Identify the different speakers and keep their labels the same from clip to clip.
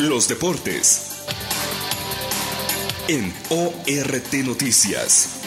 Speaker 1: Los deportes en ORT Noticias.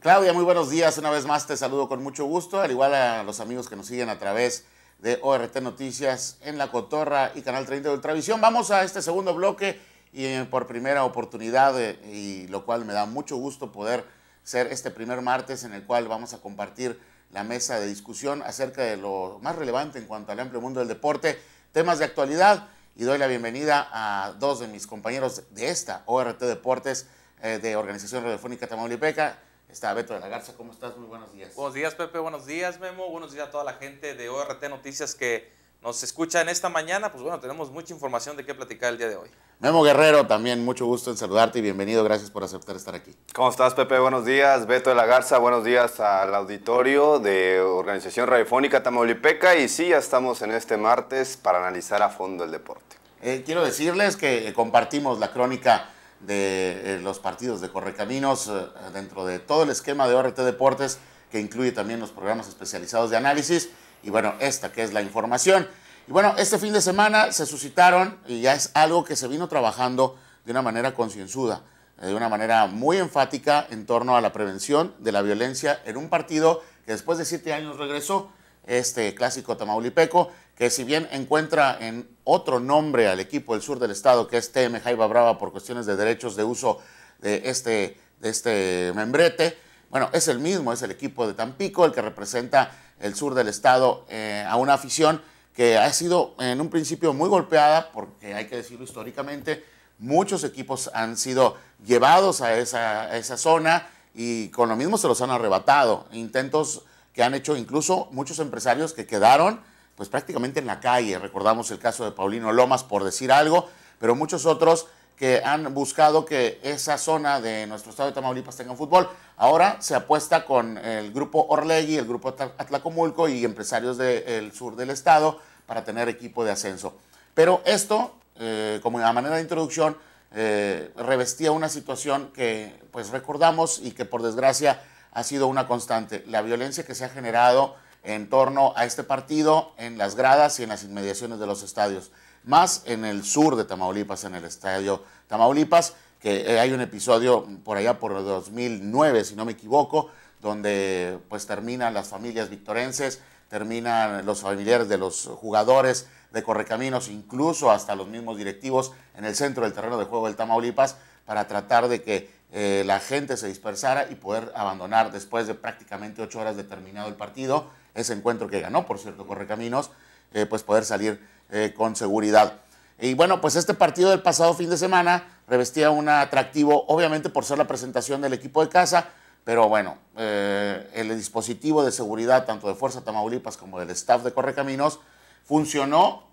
Speaker 2: Claudia, muy buenos días. Una vez más te saludo con mucho gusto, al igual a los amigos que nos siguen a través de ORT Noticias en La Cotorra y Canal 30 de Ultravisión. Vamos a este segundo bloque y eh, por primera oportunidad, eh, y lo cual me da mucho gusto poder ser este primer martes en el cual vamos a compartir la mesa de discusión acerca de lo más relevante en cuanto al amplio mundo del deporte, temas de actualidad y doy la bienvenida a dos de mis compañeros de esta ORT Deportes eh, de Organización Radiofónica Tamaulipeca. Está Beto de la Garza, ¿cómo estás? Muy buenos días.
Speaker 3: Buenos días, Pepe, buenos días, Memo, buenos días a toda la gente de ORT Noticias que nos escucha en esta mañana. Pues bueno, tenemos mucha información de qué platicar el día de hoy.
Speaker 2: Memo Guerrero, también mucho gusto en saludarte y bienvenido, gracias por aceptar estar aquí.
Speaker 3: ¿Cómo
Speaker 1: estás, Pepe? Buenos días, Beto de la Garza, buenos días al auditorio de Organización Radiofónica Tamaulipeca y sí, ya estamos en este martes para analizar a fondo el deporte.
Speaker 2: Eh, quiero decirles que eh, compartimos la crónica de eh, los partidos de Correcaminos dentro de todo el esquema de ORT Deportes, que incluye también los programas especializados de análisis y bueno, esta que es la información. Y bueno, este fin de semana se suscitaron, y ya es algo que se vino trabajando de una manera concienzuda, eh, de una manera muy enfática en torno a la prevención de la violencia en un partido que después de siete años regresó, este clásico tamaulipeco, que si bien encuentra en otro nombre al equipo del sur del estado, que es TM Jaiba Brava por cuestiones de derechos de uso de este, de este membrete, bueno, es el mismo, es el equipo de Tampico, el que representa el sur del estado eh, a una afición que ha sido en un principio muy golpeada, porque hay que decirlo históricamente, muchos equipos han sido llevados a esa, zona y con lo mismo se los han arrebatado. Intentos que han hecho incluso muchos empresarios que quedaron pues prácticamente en la calle. Recordamos el caso de Paulino Lomas por decir algo, pero muchos otros que han buscado que esa zona de nuestro estado de Tamaulipas tenga fútbol. Ahora se apuesta con el grupo Orlegui, el grupo Atlacomulco y empresarios del sur del estado para tener equipo de ascenso. Pero esto, eh, como a manera de introducción, eh, revestía una situación que pues recordamos y que por desgracia ha sido una constante, la violencia que se ha generado en torno a este partido en las gradas y en las inmediaciones de los estadios más en el sur de Tamaulipas, en el estadio Tamaulipas, que eh, hay un episodio por allá por 2009, si no me equivoco, donde pues terminan las familias victorenses, terminan los familiares de los jugadores de Correcaminos, incluso hasta los mismos directivos en el centro del terreno de juego del Tamaulipas, para tratar de que eh, la gente se dispersara y poder abandonar después de prácticamente ocho horas de terminado el partido, ese encuentro que ganó, por cierto, Correcaminos, eh, pues poder salir eh, con seguridad. Y bueno, pues este partido del pasado fin de semana revestía un atractivo, obviamente por ser la presentación del equipo de casa, pero bueno, eh, el dispositivo de seguridad, tanto de Fuerza Tamaulipas como del staff de Correcaminos, funcionó,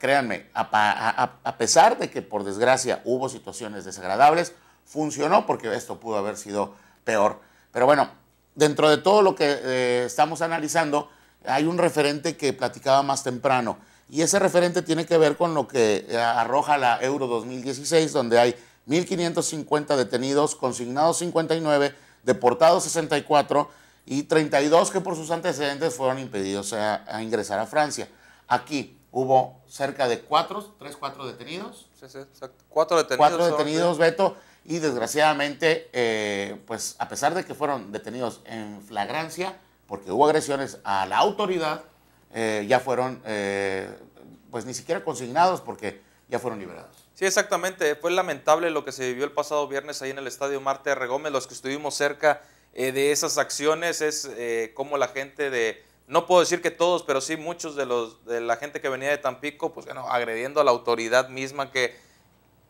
Speaker 2: créanme, a, pesar de que por desgracia hubo situaciones desagradables, funcionó porque esto pudo haber sido peor. Pero bueno, dentro de todo lo que eh, estamos analizando, hay un referente que platicaba más temprano y ese referente tiene que ver con lo que eh, arroja la Euro 2016, donde hay 1.550 detenidos, consignados 59, deportados 64 y 32 que por sus antecedentes fueron impedidos a, ingresar a Francia. Aquí hubo cerca de cuatro, tres, cuatro detenidos. Sí, sí, detenidos. Cuatro detenidos, Beto. Y desgraciadamente, eh, pues a pesar de que fueron detenidos en flagrancia, porque hubo agresiones a la autoridad, eh, ya fueron, eh, pues ni siquiera consignados porque ya fueron liberados.
Speaker 3: Sí, exactamente. Fue lamentable lo que se vivió el pasado viernes ahí en el Estadio Marte de Regómez, Los que estuvimos cerca eh, de esas acciones es como la gente de, no puedo decir que todos, pero sí muchos de, los, de la gente que venía de Tampico, pues bueno, agrediendo a la autoridad misma que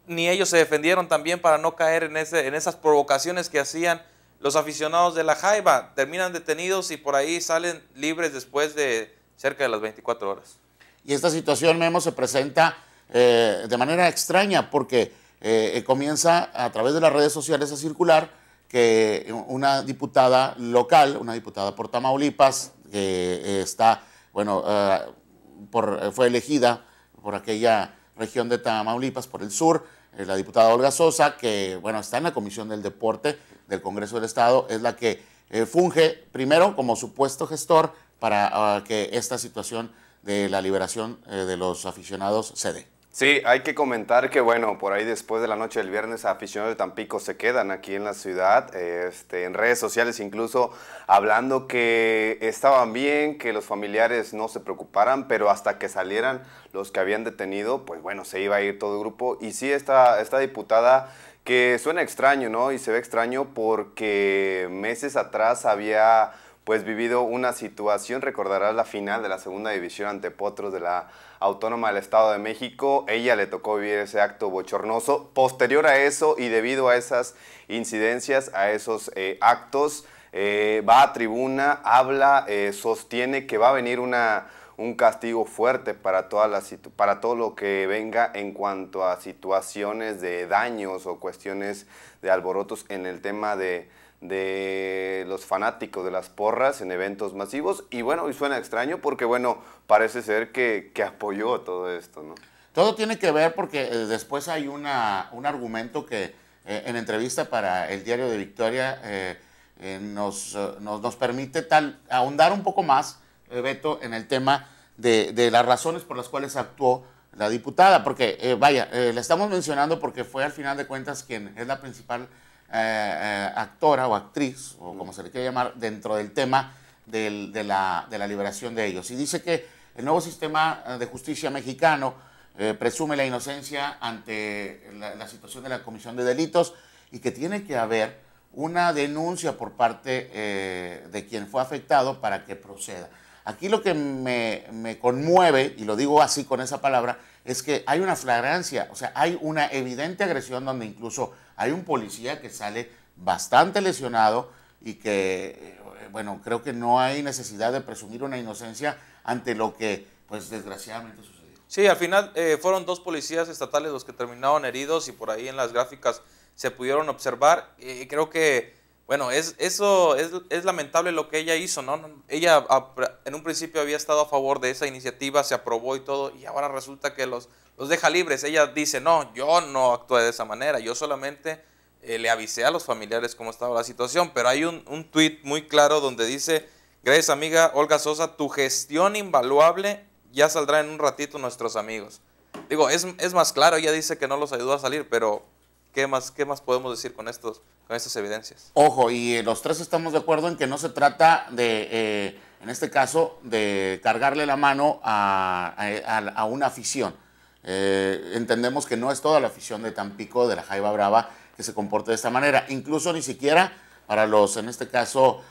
Speaker 3: ni ellos se defendieron también para no caer en, ese, en esas provocaciones que hacían los aficionados de la Jaiba. Terminan detenidos y por ahí salen libres después de cerca de las 24 horas.
Speaker 2: Y esta situación, Memo, se presenta eh, de manera extraña porque eh, comienza a través de las redes sociales a circular que una diputada local, una diputada por Tamaulipas, que eh, está, bueno, fue elegida por aquella región de Tamaulipas, por el sur, la diputada Olga Sosa, que bueno, está en la Comisión del Deporte del Congreso del Estado, es la que funge primero como supuesto gestor para ah, que esta situación de la liberación eh, de los aficionados se
Speaker 1: Sí, hay que comentar que, bueno, por ahí después de la noche del viernes, aficionados de Tampico se quedan aquí en la ciudad, este, en redes sociales incluso, hablando que estaban bien, que los familiares no se preocuparan, pero hasta que salieran los que habían detenido, pues bueno, se iba a ir todo el grupo. Y sí, esta, esta diputada que suena extraño, ¿no? Y se ve extraño porque meses atrás había pues vivido una situación, recordarás la final de la segunda división ante Potros de la Autónoma del Estado de México, ella le tocó vivir ese acto bochornoso, posterior a eso y debido a esas incidencias, a esos eh, actos, eh, va a tribuna, habla, eh, sostiene que va a venir una, un castigo fuerte para, las para todo lo que venga en cuanto a situaciones de daños o cuestiones de alborotos en el tema de de los fanáticos de las porras en eventos masivos. Y bueno, y suena extraño porque bueno, parece ser que, apoyó todo esto, ¿no?
Speaker 2: Todo tiene que ver porque eh, después hay una, un argumento que eh, en entrevista para el diario de Victoria eh, nos, nos, permite tal, ahondar un poco más, Beto, en el tema de, de, las razones por las cuales actuó la diputada. Porque, vaya, la estamos mencionando porque fue al final de cuentas quien es la principal eh, eh, actora o actriz, o como se le quiere llamar, dentro del tema de, la, liberación de ellos. Y dice que el nuevo sistema eh, de justicia mexicano presume la inocencia ante la, situación de la comisión de delitos y que tiene que haber una denuncia por parte de quien fue afectado para que proceda. Aquí lo que me, conmueve, y lo digo así con esa palabra, es que hay una flagrancia, o sea, hay una evidente agresión donde incluso hay un policía que sale bastante lesionado y que, eh, bueno, creo que no hay necesidad de presumir una inocencia ante lo que, pues, desgraciadamente sucedió.
Speaker 3: Sí, al final eh, fueron dos policías estatales los que terminaron heridos y por ahí en las gráficas se pudieron observar. y eh, creo que bueno, es, eso es, lamentable lo que ella hizo, ¿no? Ella en un principio había estado a favor de esa iniciativa, se aprobó y todo, y ahora resulta que los, los deja libres. Ella dice, no, yo no actué de esa manera, yo solamente eh, le avisé a los familiares cómo estaba la situación, pero hay un, un tuit muy claro donde dice, gracias amiga Olga Sosa, tu gestión invaluable ya saldrá en un ratito nuestros amigos. Digo, es, es más claro, ella dice que no los ayudó a salir, pero ¿Qué más, qué más podemos decir con, estos, con estas evidencias?
Speaker 2: Ojo, y eh, los tres estamos de acuerdo en que no se trata de, eh, en este caso, de cargarle la mano a, una afición. Eh, entendemos que no es toda la afición de Tampico, de la Jaiba Brava, que se comporte de esta manera. Incluso ni siquiera para los, en este caso,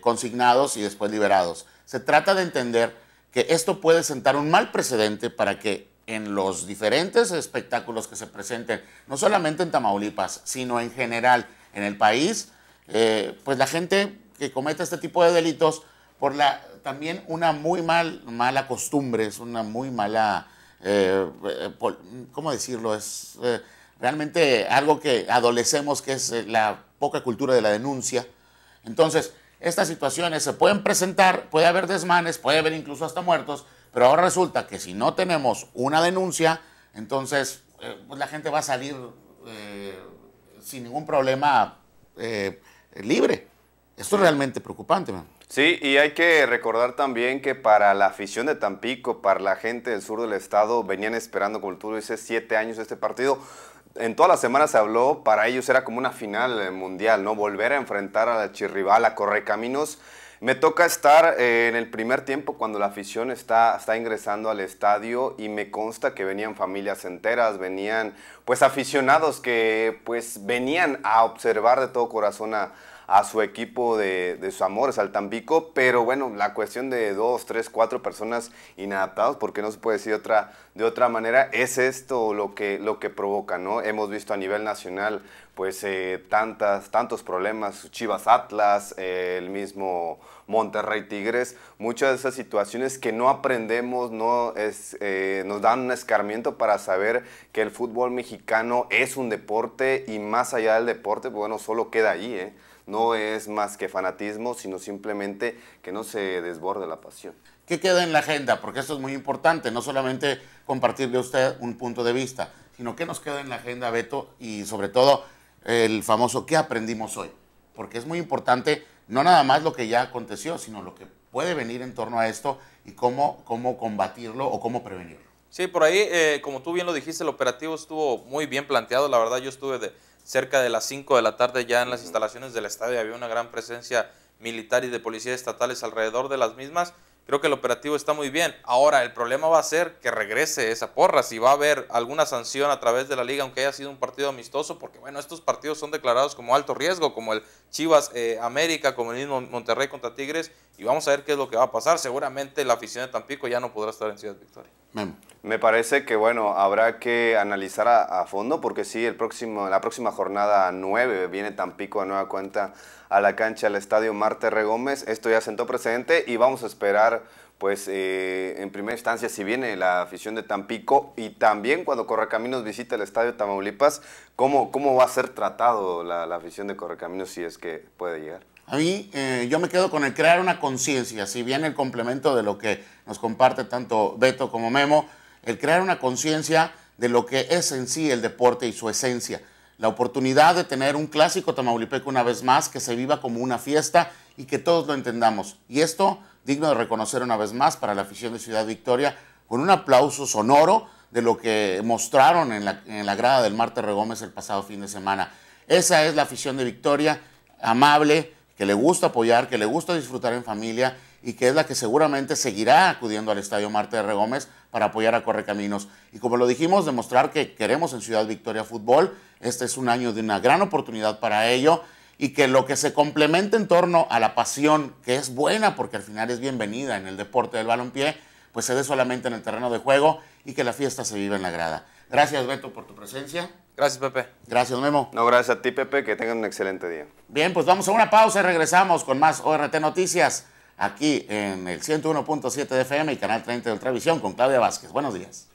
Speaker 2: consignados y después liberados. Se trata de entender que esto puede sentar un mal precedente para que en los diferentes espectáculos que se presenten, no solamente en Tamaulipas, sino en general en el país, eh, pues la gente que comete este tipo de delitos, por la también una muy mal, mala costumbre, es una muy mala, eh, eh, ¿cómo decirlo? Es realmente algo que adolecemos, que es la poca cultura de la denuncia. Entonces, estas situaciones se pueden presentar, puede haber desmanes, puede haber incluso hasta muertos, pero ahora resulta que si no tenemos una denuncia, entonces eh, pues, la gente va a salir eh, sin ningún problema eh, libre. Esto es realmente preocupante. Man.
Speaker 1: Sí, y hay que recordar también que para la afición de Tampico, para la gente del sur del estado, venían esperando, como tú dices, siete años este partido. En todas las semanas se habló, para ellos era como una final mundial, ¿no? Volver a enfrentar a la Chirrival, a Correcaminos. Me toca estar eh, en el primer tiempo cuando la afición está, está ingresando al estadio y me consta que venían familias enteras, venían pues aficionados que pues venían a observar de todo corazón a, a su equipo de, de amor es al pero bueno, la cuestión de dos, tres, cuatro personas inadaptados, porque no se puede decir otra, de otra manera, es esto lo que, lo que provoca, ¿no? Hemos visto a nivel nacional pues eh, tantas, tantos problemas, Chivas Atlas, eh, el mismo Monterrey Tigres, muchas de esas situaciones que no aprendemos, no es, eh, nos dan un escarmiento para saber que el fútbol mexicano es un deporte y más allá del deporte, pues, bueno, solo queda ahí, ¿eh? no es más que fanatismo, sino simplemente que no se desborde la pasión.
Speaker 2: ¿Qué queda en la agenda? Porque esto es muy importante, no solamente compartirle a usted un punto de vista, sino qué nos queda en la agenda, Beto, y sobre todo el famoso qué aprendimos hoy. Porque es muy importante no nada más lo que ya aconteció, sino lo que puede venir en torno a esto y cómo, cómo combatirlo o cómo prevenirlo.
Speaker 3: Sí, por ahí, eh, como tú bien lo dijiste, el operativo estuvo muy bien planteado. La verdad, yo estuve de, cerca de las 5 de la tarde ya en las instalaciones del estadio había una gran presencia militar y de policías estatales alrededor de las mismas. Creo que el operativo está muy bien. Ahora, el problema va a ser que regrese esa porra, si va a haber alguna sanción a través de la liga, aunque haya sido un partido amistoso, porque bueno, estos partidos son declarados como alto riesgo, como el Chivas eh, América, como el mismo Monterrey contra Tigres, y vamos a ver qué es lo que va a pasar. Seguramente la afición de Tampico ya no podrá estar en Ciudad Victoria.
Speaker 1: Me parece que, bueno, habrá que analizar a, fondo porque sí, el próximo, la próxima jornada 9 viene Tampico a nueva cuenta a la cancha al estadio Marte R. Gómez. Esto ya sentó precedente y vamos a esperar, pues, eh, en primera instancia, si viene la afición de Tampico y también cuando Correcaminos visita el estadio Tamaulipas, ¿cómo, cómo va a ser tratado la, afición de Correcaminos si es que
Speaker 2: puede llegar? A mí, eh, yo me quedo con el crear una conciencia, si bien el complemento de lo que nos comparte tanto Beto como Memo, el crear una conciencia de lo que es en sí el deporte y su esencia. La oportunidad de tener un clásico tamaulipeco una vez más, que se viva como una fiesta y que todos lo entendamos. Y esto digno de reconocer una vez más para la afición de Ciudad Victoria, con un aplauso sonoro de lo que mostraron en la, grada del Marte Gómez el pasado fin de semana. Esa es la afición de Victoria, amable, que le gusta apoyar, que le gusta disfrutar en familia y que es la que seguramente seguirá acudiendo al Estadio Marte R. Gómez para apoyar a Correcaminos. Y como lo dijimos, demostrar que queremos en Ciudad Victoria Fútbol, este es un año de una gran oportunidad para ello y que lo que se complementa en torno a la pasión, que es buena porque al final es bienvenida en el deporte del balonpié pues se dé solamente en el terreno de juego y que la fiesta se viva en la grada. Gracias Beto
Speaker 3: por tu presencia. Gracias, Pepe.
Speaker 2: Gracias, Memo. No, gracias a ti, Pepe. Que tengan un excelente día. Bien, pues vamos a una pausa y regresamos con más ORT Noticias aquí en el 101.7 de FM y Canal 30 de Ultravisión con Claudia Vázquez. Buenos días.